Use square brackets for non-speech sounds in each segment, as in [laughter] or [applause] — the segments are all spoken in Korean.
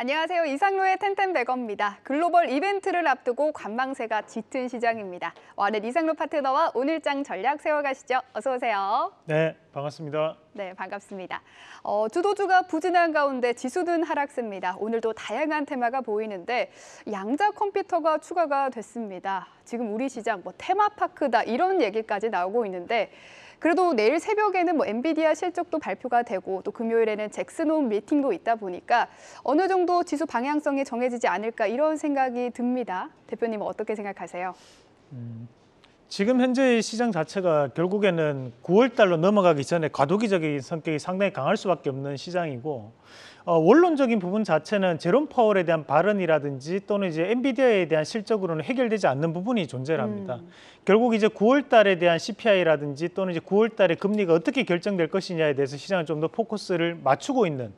안녕하세요. 이상로의 텐텐백어입니다. 글로벌 이벤트를 앞두고 관망세가 짙은 시장입니다. 와렛 이상로 파트너와 오늘장 전략 세워가시죠. 어서 오세요. 네, 반갑습니다. 네, 반갑습니다. 어, 주도주가 부진한 가운데 지수는 하락세입니다. 오늘도 다양한 테마가 보이는데 양자 컴퓨터가 추가가 됐습니다. 지금 우리 시장 뭐 테마파크다 이런 얘기까지 나오고 있는데 그래도 내일 새벽에는 뭐 엔비디아 실적도 발표가 되고 또 금요일에는 잭슨홈 미팅도 있다 보니까 어느 정도 지수 방향성이 정해지지 않을까 이런 생각이 듭니다. 대표님 어떻게 생각하세요? 음, 지금 현재 시장 자체가 결국에는 9월 달로 넘어가기 전에 과도기적인 성격이 상당히 강할 수밖에 없는 시장이고 어, 원론적인 부분 자체는 제롬 파월에 대한 발언이라든지 또는 이제 엔비디아에 대한 실적으로는 해결되지 않는 부분이 존재합니다. 음. 결국 이제 9월 달에 대한 CPI라든지 또는 이제 9월 달에 금리가 어떻게 결정될 것이냐에 대해서 시장은 좀 더 포커스를 맞추고 있는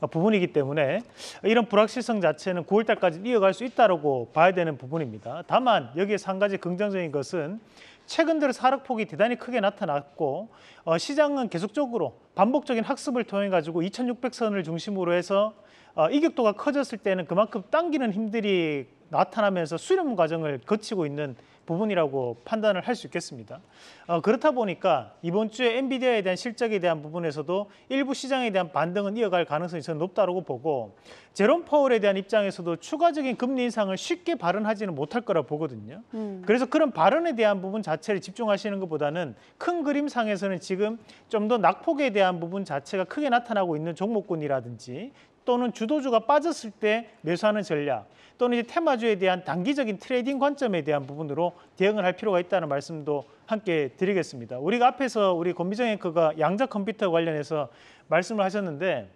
어, 부분이기 때문에 이런 불확실성 자체는 9월 달까지 이어갈 수 있다고 봐야 되는 부분입니다. 다만 여기에서 한 가지 긍정적인 것은 최근 들어 하락폭이 대단히 크게 나타났고 어, 시장은 계속적으로 반복적인 학습을 통해 가지고 2600선을 중심으로 해서 어, 이격도가 커졌을 때는 그만큼 당기는 힘들이 나타나면서 수렴 과정을 거치고 있는 부분이라고 판단을 할 수 있겠습니다. 어, 그렇다 보니까 이번 주에 엔비디아에 대한 실적에 대한 부분에서도 일부 시장에 대한 반등은 이어갈 가능성이 저는 높다고 보고 제롬 파월에 대한 입장에서도 추가적인 금리 인상을 쉽게 발언하지는 못할 거라 보거든요. 음. 그래서 그런 발언에 대한 부분 자체를 집중하시는 것보다는 큰 그림상에서는 지금 좀 더 낙폭에 대한 부분 자체가 크게 나타나고 있는 종목군이라든지 또는 주도주가 빠졌을 때 매수하는 전략 또는 이제 테마주에 대한 단기적인 트레이딩 관점에 대한 부분으로 대응을 할 필요가 있다는 말씀도 함께 드리겠습니다. 우리가 앞에서 우리 권비정 앵커가 양자 컴퓨터 관련해서 말씀을 하셨는데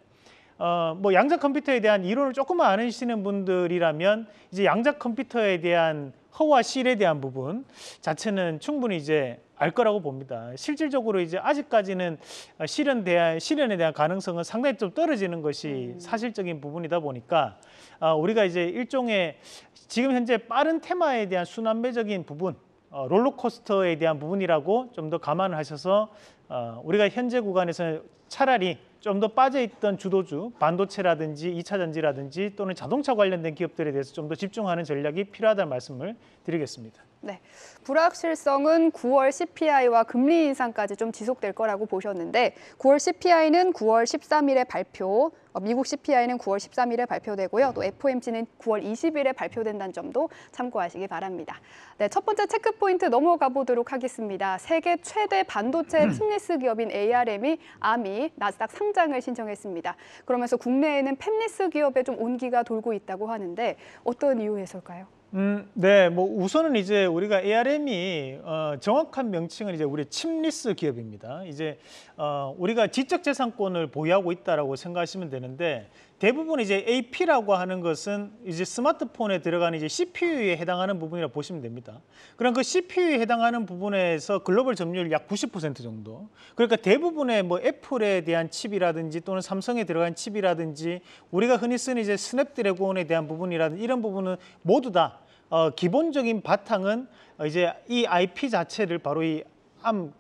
어, 뭐 양자 컴퓨터에 대한 이론을 조금만 아시는 분들이라면 이제 양자 컴퓨터에 대한 허와 실에 대한 부분 자체는 충분히 이제 알 거라고 봅니다. 실질적으로 이제 아직까지는 어, 실현돼야 실현에 대한 가능성은 상당히 좀 떨어지는 것이 음. 사실적인 부분이다 보니까 어, 우리가 이제 일종의 지금 현재 빠른 테마에 대한 순환매적인 부분 어, 롤러코스터에 대한 부분이라고 좀 더 감안을 하셔서 어, 우리가 현재 구간에서 는 차라리 좀 더 빠져있던 주도주, 반도체라든지 이차전지라든지 또는 자동차 관련된 기업들에 대해서 좀 더 집중하는 전략이 필요하다는 말씀을 드리겠습니다. 네, 불확실성은 9월 CPI와 금리 인상까지 좀 지속될 거라고 보셨는데 9월 CPI는 9월 13일에 발표, 어, 미국 CPI는 9월 13일에 발표되고요. 또 FOMC는 9월 20일에 발표된다는 점도 참고하시기 바랍니다. 네, 첫 번째 체크 포인트 넘어가 보도록 하겠습니다. 세계 최대 반도체 음. 칩리스 기업인 ARM이 아미 나스닥 상장을 신청했습니다. 그러면서 국내에는 팹리스 기업에 좀 온기가 돌고 있다고 하는데 어떤 이유에서일까요? 음, 네, 뭐 우선은 이제 우리가 ARM이 어, 정확한 명칭은 이제 우리 침리스 기업입니다. 이제 어, 우리가 지적재산권을 보유하고 있다라고 생각하시면 됩니다. 되는데 대부분 이제 AP라고 하는 것은 이제 스마트폰에 들어가는 이제 CPU에 해당하는 부분이라 고 보시면 됩니다. 그럼 그 CPU에 해당하는 부분에서 글로벌 점유율 약 90% 정도. 그러니까 대부분의 뭐 애플에 대한 칩이라든지 또는 삼성에 들어간 칩이라든지 우리가 흔히 쓰는 이제 스냅드래곤에 대한 부분이라든지 이런 부분은 모두 다 어, 기본적인 바탕은 이제 이 IP 자체를 바로 이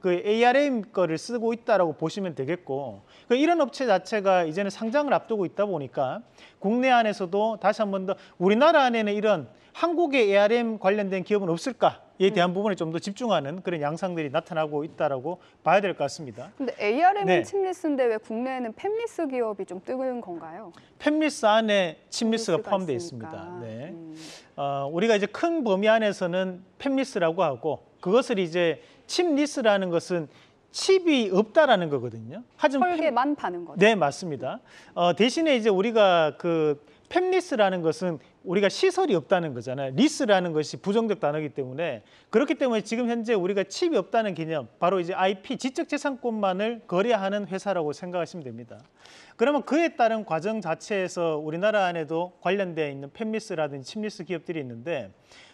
그 ARM 거를 쓰고 있다라고 보시면 되겠고 그 이런 업체 자체가 이제는 상장을 앞두고 있다 보니까 국내 안에서도 다시 한 번 더 우리나라 안에는 이런 한국의 ARM 관련된 기업은 없을까에 대한 음. 부분에 좀 더 집중하는 그런 양상들이 나타나고 있다라고 봐야 될 것 같습니다. 근데 ARM은 네. 칩리스인데 왜 국내에는 팹리스 기업이 좀 뜨는 건가요? 팹리스 안에 칩리스가 포함되어 있습니다. 네. 음. 어, 우리가 이제 큰 범위 안에서는 팹리스라고 하고 그것을 이제 칩리스라는 것은 칩이 없다라는 거거든요. 하지만 설계만 팸... 파는 거죠. 네, 맞습니다. 어, 대신에 이제 우리가 그 팸리스라는 것은 우리가 시설이 없다는 거잖아요. 리스라는 것이 부정적 단어이기 때문에 그렇기 때문에 지금 현재 우리가 칩이 없다는 개념, 바로 이제 IP 지적재산권만을 거래하는 회사라고 생각하시면 됩니다. 그러면 그에 따른 과정 자체에서 우리나라 안에도 관련되어 있는 팸리스라든지 칩리스 기업들이 있는데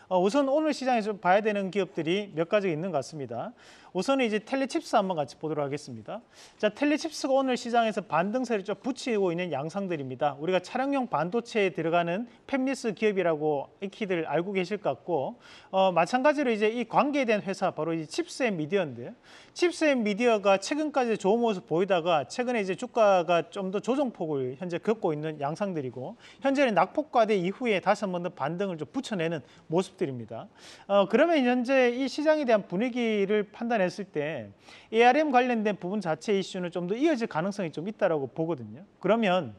어, 우선 오늘 시장에서 봐야 되는 기업들이 몇 가지가 있는 것 같습니다. 우선은 이제 텔레칩스 한번 같이 보도록 하겠습니다. 자, 텔레칩스가 오늘 시장에서 반등세를 좀 붙이고 있는 양상들입니다. 우리가 차량용 반도체에 들어가는 팹리스 기업이라고 익히들 알고 계실 것 같고 어, 마찬가지로 이제 이 관계에 대한 회사 바로 이 칩스앤미디어인데요. 칩스앤미디어가 최근까지 좋은 모습 보이다가 최근에 이제 주가가 좀 더 조정폭을 현재 겪고 있는 양상들이고 현재는 낙폭과대 이후에 다시 한 번 더 반등을 좀 붙여내는 모습들입니다. 어, 그러면 현재 이 시장에 대한 분위기를 판단해 판단했을 때 ARM 관련된 부분 자체 이슈는 좀 더 이어질 가능성이 좀 있다라고 보거든요. 그러면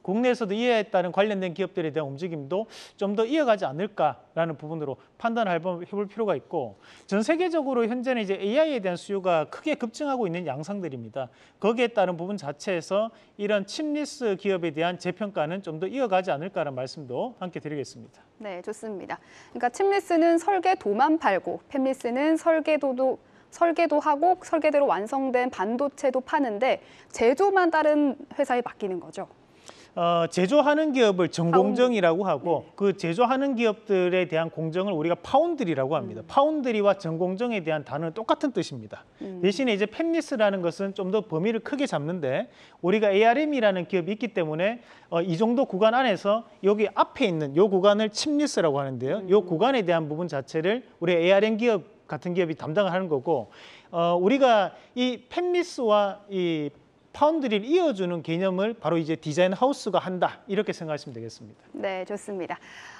국내에서도 이에 따른 관련된 기업들에 대한 움직임도 좀 더 이어가지 않을까라는 부분으로 판단을 해볼 필요가 있고 전 세계적으로 현재는 이제 AI에 대한 수요가 크게 급증하고 있는 양상들입니다. 거기에 따른 부분 자체에서 이런 침리스 기업에 대한 재평가는 좀 더 이어가지 않을까라는 말씀도 함께 드리겠습니다. 네, 좋습니다. 그러니까 침리스는 설계 도만 팔고 팹리스는 설계 도도 설계도 하고 설계대로 완성된 반도체도 파는데 제조만 다른 회사에 맡기는 거죠. 어, 제조하는 기업을 전공정이라고 하고 네. 그 제조하는 기업들에 대한 공정을 우리가 파운드리라고 합니다. 음. 파운드리와 전공정에 대한 단어는 똑같은 뜻입니다. 음. 대신에 이제 팹리스라는 것은 좀 더 범위를 크게 잡는데 우리가 ARM이라는 기업이 있기 때문에 어, 이 정도 구간 안에서 여기 앞에 있는 요 구간을 칩리스라고 하는데요. 음. 구간에 대한 부분 자체를 우리 ARM 기업 같은 기업이 담당을 하는 거고 어, 우리가 이팹미스와이 파운드리를 이어주는 개념을 바로 이제 디자인 하우스가 한다 이렇게 생각하시면 되겠습니다. 네, 좋습니다.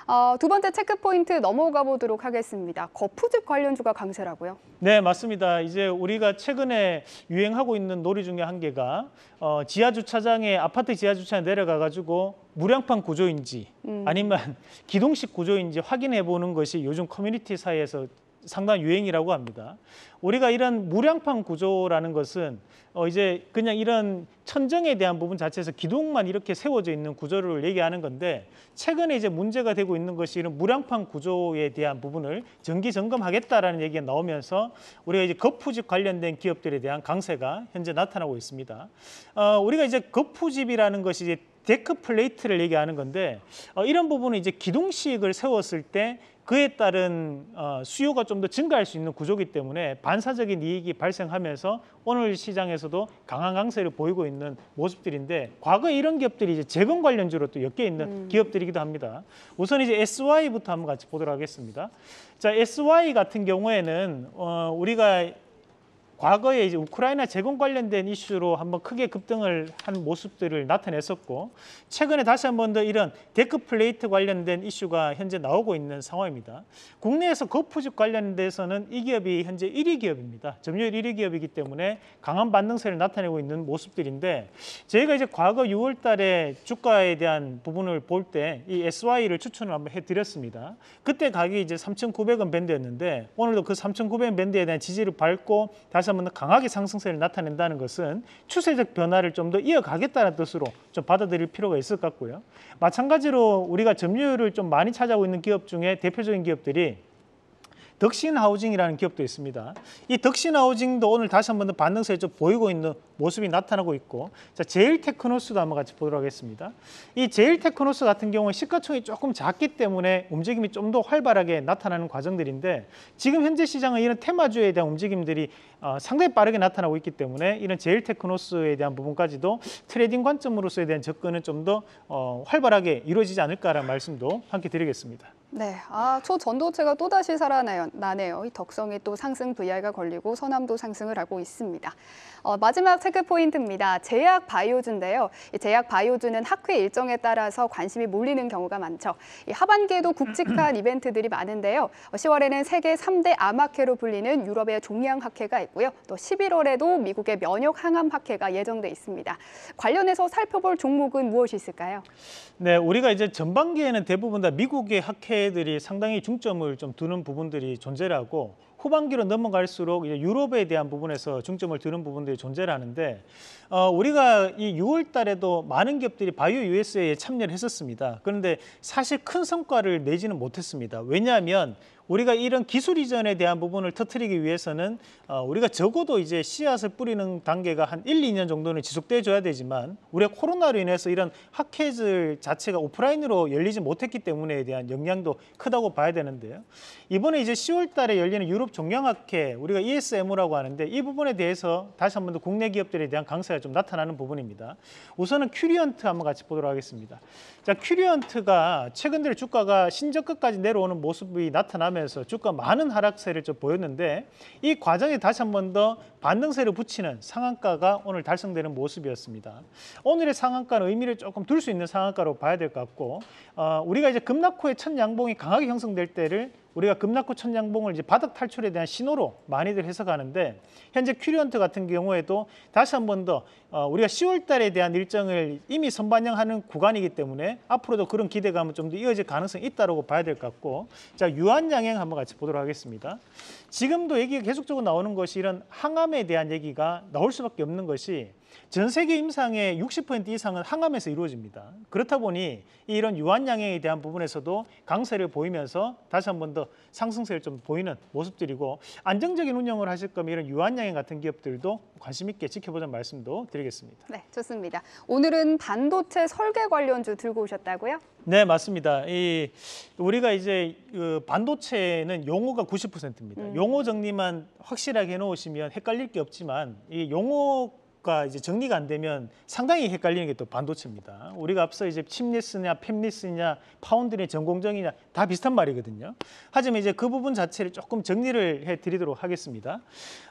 어, 두 번째 체크 포인트 넘어가 보도록 하겠습니다. 거푸집 관련주가 강세라고요? 네, 맞습니다. 이제 우리가 최근에 유행하고 있는 놀이 중에 한 개가 어, 지하 주차장에 아파트 지하 주차장 내려가 가지고 무량판 구조인지 음. 아니면 기동식 구조인지 확인해 보는 것이 요즘 커뮤니티 사이에서 상당한 유행이라고 합니다. 우리가 이런 무량판 구조라는 것은 어 이제 그냥 이런 천정에 대한 부분 자체에서 기둥만 이렇게 세워져 있는 구조를 얘기하는 건데 최근에 이제 문제가 되고 있는 것이 이런 무량판 구조에 대한 부분을 정기 점검하겠다라는 얘기가 나오면서 우리가 이제 거푸집 관련된 기업들에 대한 강세가 현재 나타나고 있습니다. 어 우리가 이제 거푸집이라는 것이 이제 데크 플레이트를 얘기하는 건데 어, 이런 부분은 이제 기둥식을 세웠을 때 그에 따른 어, 수요가 좀 더 증가할 수 있는 구조기 때문에 반사적인 이익이 발생하면서 오늘 시장에서도 강한 강세를 보이고 있는 모습들인데 과거 이런 기업들이 이제 재건 관련주로 또 엮여 있는 음. 기업들이기도 합니다. 우선 이제 SY부터 한번 같이 보도록 하겠습니다. 자, SY 같은 경우에는 어, 우리가 과거에 이제 우크라이나 재건 관련된 이슈로 한번 크게 급등을 한 모습들을 나타냈었고 최근에 다시 한번 더 이런 데크 플레이트 관련된 이슈가 현재 나오고 있는 상황입니다. 국내에서 거푸집 관련돼서는 이 기업이 현재 1위 기업입니다. 점유율 1위 기업이기 때문에 강한 반등세를 나타내고 있는 모습들인데 저희가 이제 과거 6월 달에 주가에 대한 부분을 볼 때 이 SY를 추천을 한번 해드렸습니다. 그때 가격이 이제 3,900원 밴드였는데 오늘도 그 3,900원 밴드에 대한 지지를 밟고 다시 다시 한번 강하게 상승세를 나타낸다는 것은 추세적 변화를 좀 더 이어가겠다는 뜻으로 좀 받아들일 필요가 있을 것 같고요. 마찬가지로 우리가 점유율을 좀 많이 차지하고 있는 기업 중에 대표적인 기업들이 덕신하우징이라는 기업도 있습니다. 이 덕신하우징도 오늘 다시 한 번 더 반등세를 좀 보이고 있는 모습이 나타나고 있고 자 제일테크노스도 한번 같이 보도록 하겠습니다. 이 제일테크노스 같은 경우에 시가총이 조금 작기 때문에 움직임이 좀 더 활발하게 나타나는 과정들인데 지금 현재 시장은 이런 테마주에 대한 움직임들이 어, 상당히 빠르게 나타나고 있기 때문에 이런 제일테크노스에 대한 부분까지도 트레이딩 관점으로서에 대한 접근은 좀더 어, 활발하게 이루어지지 않을까라는 말씀도 함께 드리겠습니다. 네, 아, 초전도체가 또다시 살아나네요. 이 덕성이 또 상승 VR가 걸리고 서남도 상승을 하고 있습니다. 어, 마지막 체크 포인트입니다. 제약 바이오즈인데요. 이 제약 바이오즈는 학회 일정에 따라서 관심이 몰리는 경우가 많죠. 이 하반기에도 굵직한 [clears throat] 이벤트들이 많은데요. 10월에는 어, 세계 3대 암학회로 불리는 유럽의 종양학회가 있고요. 또 11월에도 미국의 면역 항암 학회가 예정돼 있습니다. 관련해서 살펴볼 종목은 무엇이 있을까요? 네, 우리가 이제 전반기에는 대부분 다 미국의 학회 국제들이 상당히 중점을 좀 두는 부분들이 존재 하고 후반기로 넘어갈수록 이제 유럽에 대한 부분에서 중점을 두는 부분들이 존재를 하는데 어, 우리가 이 6월 달에도 많은 기업들이 바이오 USA에 참여를 했었습니다. 그런데 사실 큰 성과를 내지는 못했습니다. 왜냐하면 우리가 이런 기술 이전에 대한 부분을 터트리기 위해서는 어, 우리가 적어도 이제 씨앗을 뿌리는 단계가 한 1, 2년 정도는 지속돼 줘야 되지만 우리가 코로나로 인해서 이런 학회들 자체가 오프라인으로 열리지 못했기 때문에 대한 영향도 크다고 봐야 되는데요. 이번에 이제 10월 달에 열리는 유럽 종양학회 우리가 ESMO라고 하는데 이 부분에 대해서 다시 한 번 더 국내 기업들에 대한 강세가 좀 나타나는 부분입니다. 우선은 큐리언트 한번 같이 보도록 하겠습니다. 자, 큐리언트가 최근 들 주가가 신저가까지 내려오는 모습이 나타나면 점에서 주가 많은 하락세를 좀 보였는데 이 과정에 다시 한 번 더 반등세를 붙이는 상한가가 오늘 달성되는 모습이었습니다. 오늘의 상한가는 의미를 조금 둘 수 있는 상한가로 봐야 될 것 같고 어, 우리가 이제 급락 후에 첫 양봉이 강하게 형성될 때를 우리가 급락구 천장봉을 이제 바닥 탈출에 대한 신호로 많이들 해석하는데 현재 큐리언트 같은 경우에도 다시 한번더 어, 우리가 10월 달에 대한 일정을 이미 선반영하는 구간이기 때문에 앞으로도 그런 기대감은 좀 더 이어질 가능성이 있다고 봐야 될 것 같고 자 유한양행 한번 같이 보도록 하겠습니다. 지금도 얘기가 계속적으로 나오는 것이 이런 항암에 대한 얘기가 나올 수밖에 없는 것이 전 세계 임상의 60% 이상은 항암에서 이루어집니다. 그렇다 보니 이런 유한양행에 대한 부분에서도 강세를 보이면서 다시 한 번 더 상승세를 좀 보이는 모습들이고 안정적인 운영을 하실 거면 이런 유한양행 같은 기업들도 관심 있게 지켜보자는 말씀도 드리겠습니다. 네, 좋습니다. 오늘은 반도체 설계 관련주 들고 오셨다고요? 네, 맞습니다. 이 우리가 이제 그 반도체는 용어가 90%입니다. 음. 용어 정리만 확실하게 해놓으시면 헷갈릴 게 없지만 이 용어 가 이제 정리가 안 되면 상당히 헷갈리는 게 또 반도체입니다. 우리가 앞서 이제 칩리스냐 팹리스냐 파운드냐 전공정이냐 다 비슷한 말이거든요. 하지만 이제 그 부분 자체를 조금 정리를 해 드리도록 하겠습니다.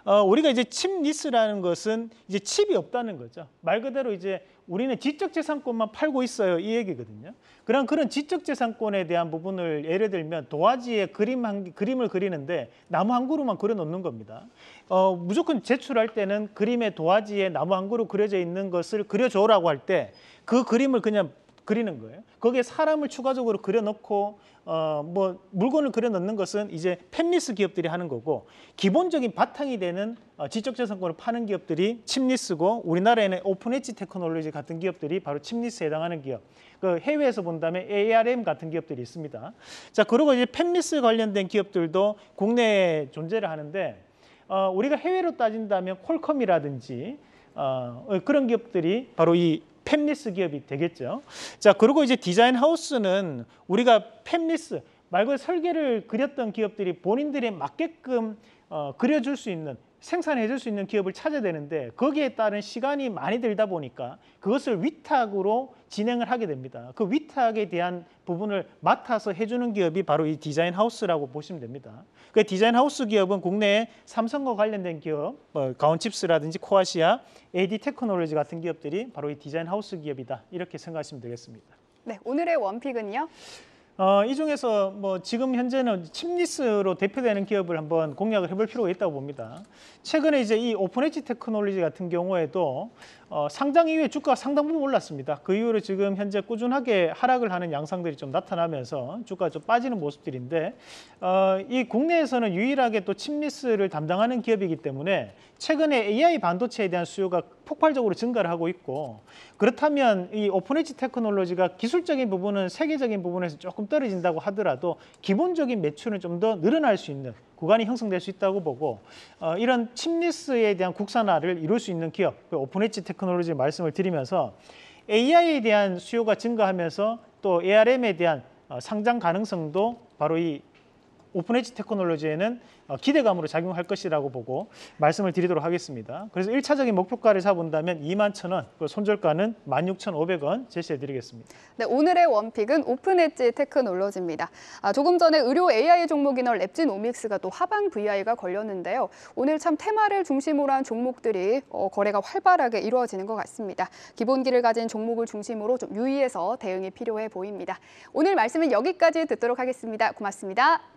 어, 우리가 이제 칩리스라는 것은 이제 칩이 없다는 거죠. 말 그대로 이제 우리는 지적재산권만 팔고 있어요. 이 얘기거든요. 그런 그런 지적재산권에 대한 부분을 예를 들면 도화지에 그림 한, 그림을 그리는데 나무 한 그루만 그려놓는 겁니다. 어, 무조건 제출할 때는 그림의 도화지에 나무 한 그루 그려져 있는 것을 그려줘라고 할 때 그 그림을 그냥 그리는 거예요. 거기에 사람을 추가적으로 그려넣고 어 뭐 물건을 그려넣는 것은 이제 팹리스 기업들이 하는 거고 기본적인 바탕이 되는 어, 지적재산권을 파는 기업들이 칩리스고 우리나라에는 오픈엣지 테크놀로지 같은 기업들이 바로 칩리스에 해당하는 기업. 그 해외에서 본다면 ARM 같은 기업들이 있습니다. 자 그리고 이제 팹리스 관련된 기업들도 국내에 존재를 하는데 어, 우리가 해외로 따진다면 콜컴이라든지 어, 그런 기업들이 바로 이 팹리스 기업이 되겠죠. 자, 그리고 이제 디자인 하우스는 우리가 팹리스 말고 설계를 그렸던 기업들이 본인들이 맞게끔 어, 그려줄 수 있는 생산해줄 수 있는 기업을 찾아야 되는데 거기에 따른 시간이 많이 들다 보니까 그것을 위탁으로 진행을 하게 됩니다. 그 위탁에 대한 부분을 맡아서 해주는 기업이 바로 이 디자인 하우스라고 보시면 됩니다. 그 디자인 하우스 기업은 국내에 삼성과 관련된 기업, 뭐 가온칩스라든지 코아시아, AD 테크놀로지 같은 기업들이 바로 이 디자인 하우스 기업이다 이렇게 생각하시면 되겠습니다. 네, 오늘의 원픽은요? 어, 이 중에서 뭐 지금 현재는 칩리스로 대표되는 기업을 한번 공략을 해볼 필요가 있다고 봅니다. 최근에 이제 이 오픈엣지 테크놀로지 같은 경우에도 어, 상장 이후에 주가가 상당 부분 올랐습니다. 그 이후로 지금 현재 꾸준하게 하락을 하는 양상들이 좀 나타나면서 주가가 좀 빠지는 모습들인데 어, 이 국내에서는 유일하게 또 칩리스를 담당하는 기업이기 때문에 최근에 AI 반도체에 대한 수요가 폭발적으로 증가를 하고 있고 그렇다면 이 오픈엣지 테크놀로지가 기술적인 부분은 세계적인 부분에서 조금 떨어진다고 하더라도 기본적인 매출은 좀 더 늘어날 수 있는 구간이 형성될 수 있다고 보고 어, 이런 칩리스에 대한 국산화를 이룰 수 있는 기업 그 오픈엣지 테크놀로지 말씀을 드리면서 AI에 대한 수요가 증가하면서 또 ARM에 대한 어, 상장 가능성도 바로 이 오픈 에지 테크놀로지에는 어, 기대감으로 작용할 것이라고 보고 말씀을 드리도록 하겠습니다. 그래서 1차적인 목표가를 잡은다면 2만 천원 그리고 손절가는 16,500원 제시해드리겠습니다. 네, 오늘의 원픽은 오픈 에지 테크놀로지입니다. 아, 조금 전에 의료 AI 종목인 이 랩진 오믹스가 또 하방 VI가 걸렸는데요. 오늘 참 테마를 중심으로 한 종목들이 어, 거래가 활발하게 이루어지는 것 같습니다. 기본기를 가진 종목을 중심으로 좀 유의해서 대응이 필요해 보입니다. 오늘 말씀은 여기까지 듣도록 하겠습니다. 고맙습니다.